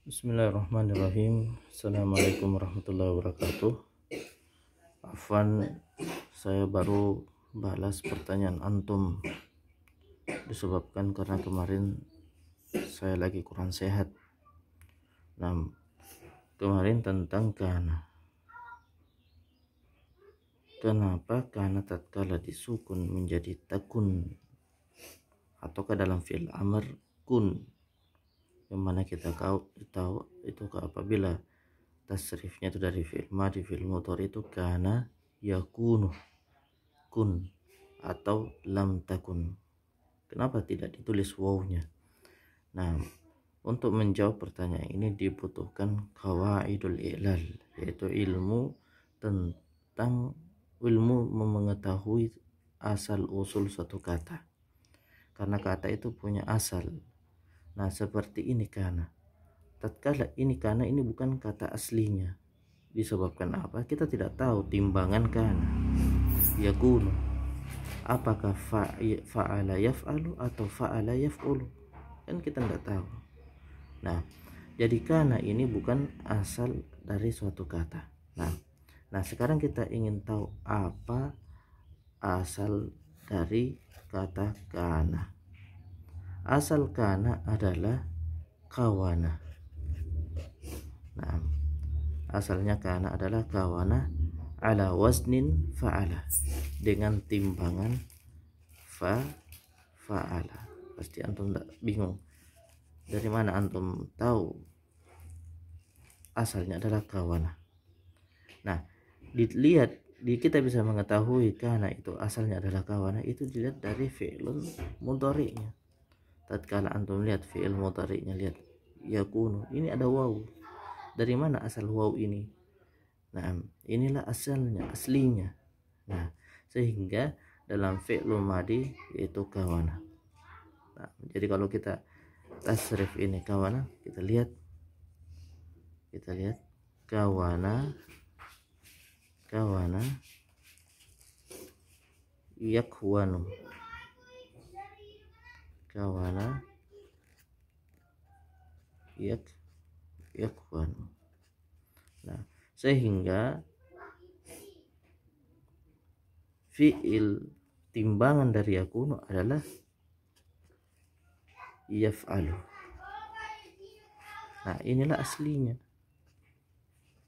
Bismillahirrahmanirrahim Assalamualaikum warahmatullahi wabarakatuh Afan Saya baru balas pertanyaan antum Disebabkan karena kemarin Saya lagi kurang sehat Nah Kemarin tentang kana Kenapa kana tatkala disukun menjadi takun Ataukah dalam fi'il amr kun yang mana kita tahu itu apabila tasrifnya itu dari fi'il madi fi'il motor itu karena ya yakunu kun atau lam takun kenapa tidak ditulis wawnya nah untuk menjawab pertanyaan ini dibutuhkan kawaidul ilal yaitu ilmu tentang ilmu mengetahui asal usul suatu kata karena kata itu punya asal Nah, seperti ini karena tatkala ini karena ini bukan kata aslinya. Disebabkan apa? Kita tidak tahu timbangan karena ya kuno Apakah fa'ala yaf'alu atau fa'ala yaf'ulu? Kan kita tidak tahu. Nah, jadi karena ini bukan asal dari suatu kata. Nah, nah sekarang kita ingin tahu apa asal dari kata karena asal kana adalah kawana nah, asalnya kana adalah kawana ala wasnin fa'ala dengan timbangan fa fa'ala pasti antum tidak bingung dari mana antum tahu asalnya adalah kawana nah dilihat di kita bisa mengetahui karena itu asalnya adalah kawana itu dilihat dari fi'lun mudhari'nya tatkala antum lihat fi'il mudhari'nya lihat yakunu ini ada waw dari mana asal waw ini nah inilah asalnya aslinya nah sehingga dalam fi'il madi yaitu kawana nah, jadi kalau kita tasrif ini kawana kita lihat kita lihat kawana kawana yakwanu كون yak yakwan nah sehingga fiil timbangan dari yakunu adalah yaf'alu nah inilah aslinya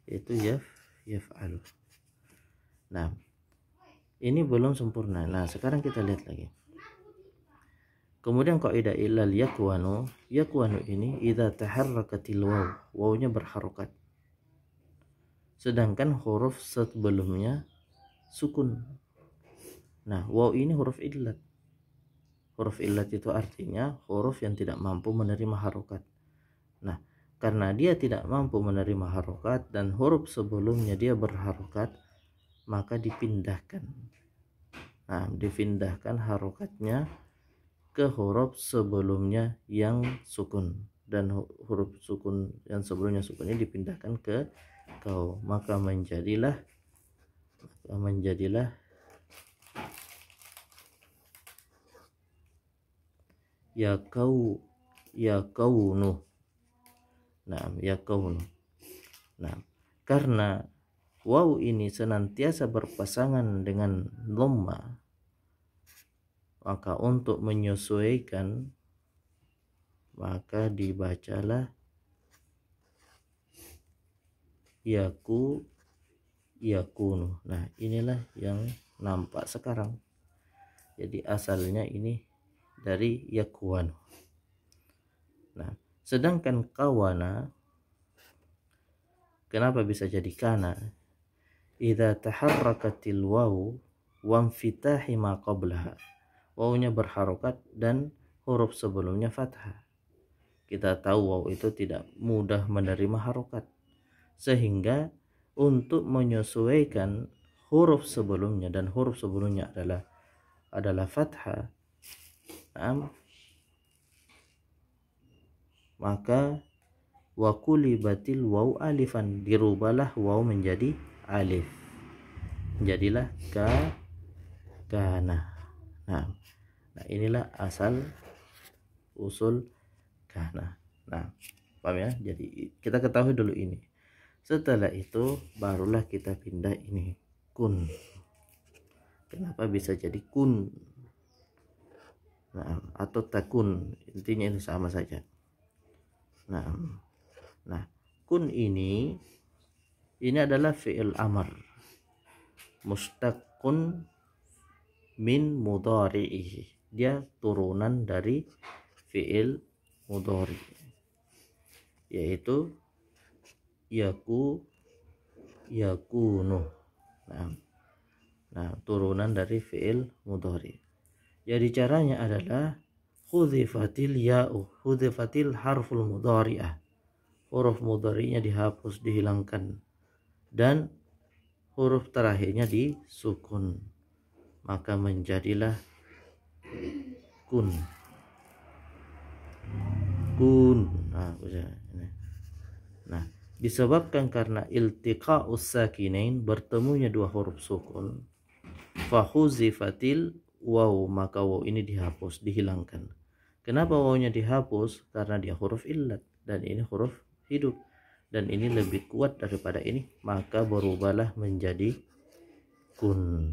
yaitu yaf yaf'alu nah ini belum sempurna nah sekarang kita lihat lagi Kemudian kaidah ilal yakwanu, yakwanu ini idza taharrakatil waw, wawnya berharokat. Sedangkan huruf sebelumnya sukun. Nah, waw ini huruf illat. Huruf illat itu artinya huruf yang tidak mampu menerima harokat. Nah, karena dia tidak mampu menerima harokat dan huruf sebelumnya dia berharokat, maka dipindahkan. Nah, dipindahkan harokatnya ke huruf sebelumnya yang sukun dan huruf sukun yang sebelumnya sukunnya dipindahkan ke kau maka menjadilah maka menjadilah ya kau ya kau nu nah ya kau nu nah karena wow ini senantiasa berpasangan dengan lomba maka untuk menyesuaikan maka dibacalah yaku yakunu nah inilah yang nampak sekarang jadi asalnya ini dari yakuan nah sedangkan kawana kenapa bisa jadi kana idza taharrakatil wawu wa ma qablaha wawunya berharokat dan huruf sebelumnya fathah. Kita tahu waw itu tidak mudah menerima harokat. Sehingga untuk menyesuaikan huruf sebelumnya dan huruf sebelumnya adalah adalah fathah. Nah, maka wakulibatil batil waw alifan dirubalah waw menjadi alif. Jadilah ka kanah. Nah, nah inilah asal usul kahna. Nah, paham ya? Jadi kita ketahui dulu ini. Setelah itu barulah kita pindah ini kun. Kenapa bisa jadi kun? Nah, atau takun intinya itu sama saja. Nah, nah kun ini ini adalah fi'il amar mustakun min mudhari'ihi dia turunan dari fi'il mudhari yaitu yaku yakunu nah, nah turunan dari fi'il mudhari jadi caranya adalah khudhifatil ya'u khudhifatil harful mudhari'ah huruf mudhari'nya dihapus dihilangkan dan huruf terakhirnya disukun maka menjadilah kun kun nah, nah. nah disebabkan karena iltiqa usakinain bertemunya dua huruf sukun fahuzifatil waw maka waw ini dihapus dihilangkan kenapa wawnya dihapus karena dia huruf illat dan ini huruf hidup dan ini lebih kuat daripada ini maka berubahlah menjadi kun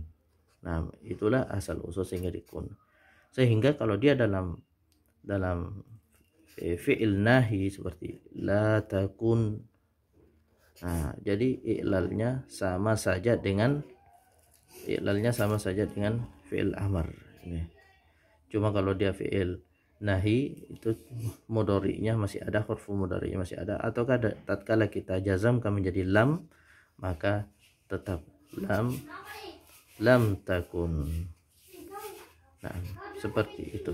Nah, itulah asal usul sehingga dikun. Sehingga kalau dia dalam dalam eh, fi'il nahi seperti la takun Nah, jadi i'lalnya sama saja dengan i'lalnya sama saja dengan fi'il amar ini. Cuma kalau dia fi'il nahi itu mudorinya masih ada huruf mudorinya masih ada ataukah tatkala kita jazam kami jadi lam maka tetap lam lam takun nah seperti itu